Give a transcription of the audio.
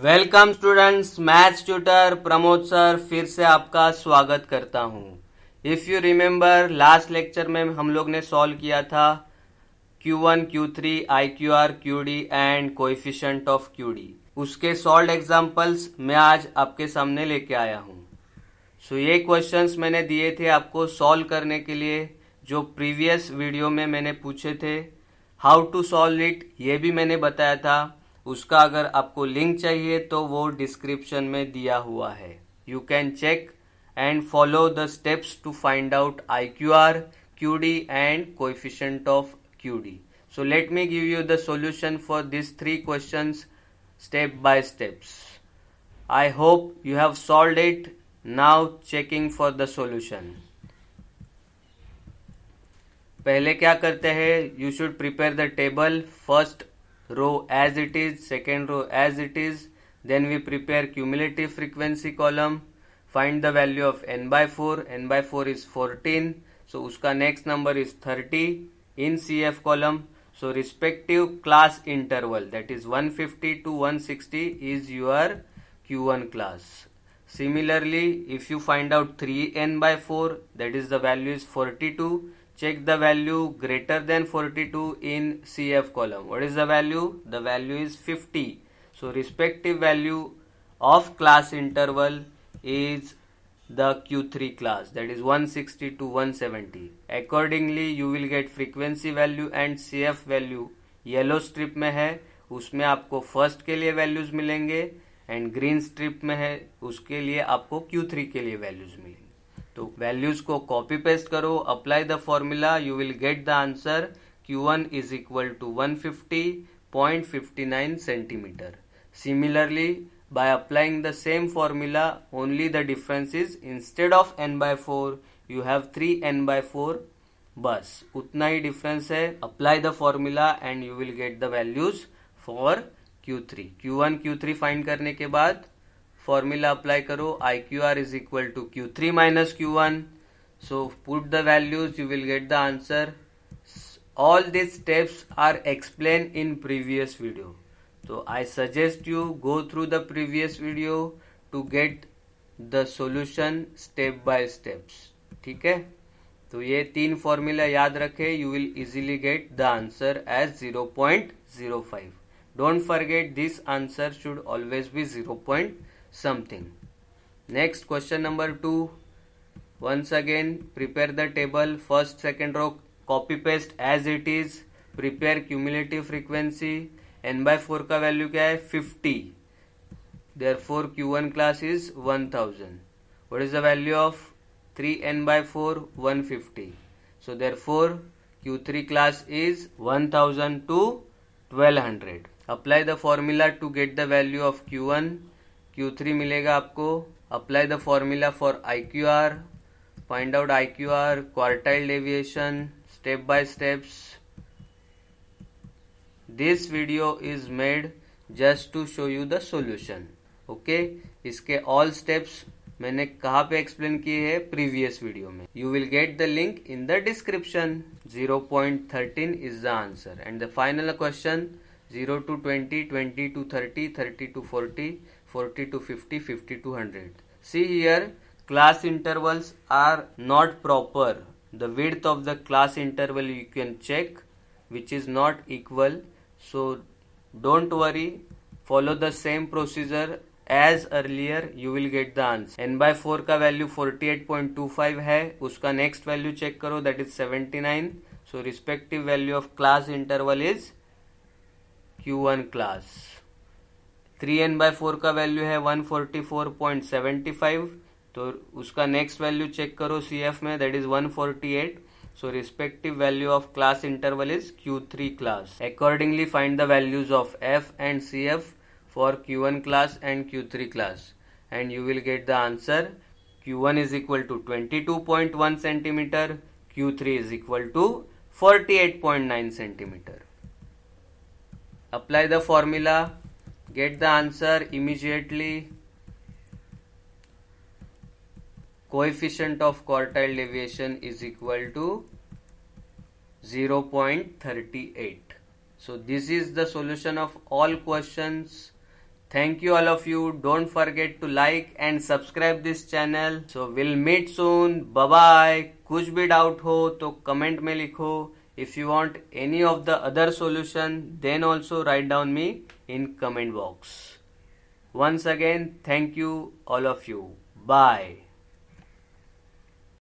Welcome students maths tutor Pramod sir फिर से आपका स्वागत करता हूँ if you remember last lecture में हम लोग ने सॉल्व किया था Q1, Q3, IQR, QD and coefficient of QD उसके सॉल्व एग्जाम्पल्स मैं आज आपके सामने लेके आया हूँ सो so, ये क्वेश्चंस मैंने दिए थे आपको सॉल्व करने के लिए जो प्रीवियस वीडियो में मैंने पूछे थे हाउ टू सॉल्व इट ये भी मैंने बताया था उसका अगर आपको लिंक चाहिए तो वो डिस्क्रिप्शन में दिया हुआ है you can check and follow the steps to find out I Q R Q D and coefficient of Q D so let me give you the solution for this three question step by steps I hope you have solve it now checking for the solution पहले क्या करते हैं you should prepare the table first row as it is, second row as it is. Then we prepare cumulative frequency column. Find the value of n by 4. n by 4 is 14. So uska next number is 30 in CF column. So respective class interval that is 150 to 160 is your Q1 class. Similarly, if you find out 3n by 4 that is the value is 42 check the value greater than 42 in CF column. What is the value? The value is 50. So respective value of class interval is the Q3 class that is 160 to 170. Accordingly you will get frequency value and CF value yellow strip mein hai usme aapko first ke liye values milenge and green strip mein hai uske liye aapko Q3 ke liye values milenge तो values को copy paste करो apply the formula you will get the answer Q1 one is equal to one fifty point fifty nine centimetre similarly by applying the same formula only the difference is instead of n by four you have three N by four बस उतना ही difference है apply the formula and you will get the values for Q3 Q1 Q3 find करने के बाद formula apply करो I Q R is equal to Q three minus Q one so put the values you will get the answer all this steps are explain in previous video तो I suggest you go through the previous video to get the solution step by steps ठीक है तो ये तीन formula याद रखे you will easily get the answer as zero point zero five don't forget this answer should always be zero point something. Next question number 2. Once again prepare the table first second row copy paste as it is prepare cumulative frequency n by 4 का value क्या है 50 therefore q1 class is 1000 what is the value of 3n by 4 150 so therefore q3 class is 1000 to 1200 apply the formula to get the value of q1 Q3 मिलेगा आपको apply the formula for I Q R find out I Q R quartile deviation step by steps this video is made just to show you the solution okay इसके all steps मैंने कहा पे explain किए है previous video में you will get the link in the description 0.13 is the answer and the final question 0 to 20, 20 to 30, 30 to 40, 40 to 50, 50 to 100. See here, class intervals are not proper. The width of the class interval you can check which is not equal. So don't worry, follow the same procedure as earlier you will get the answer N by four का value 48.25 है उसका next value check करो that is 79 so respective value of class interval is Q1 class. Three N by four का value है one forty four point seventy five तो उसका next value check करो C F में that is one forty eight so respective value of class interval is Q three class accordingly find the values of F and C F for Q one class and Q three class and you will get the answer Q one is equal to twenty two point one centimetre Q three is equal to forty eight point nine centimetre apply the formula get the answer immediately coefficient of quartile deviation is equal to 0.38 so this is the solution of all questions thank you all of you don't forget to like and subscribe this channel so we'll meet soon bye bye कुछ भी doubt हो तो comment में लिखो if you want any of the other solution then also write down me in comment box once again thank you all of you bye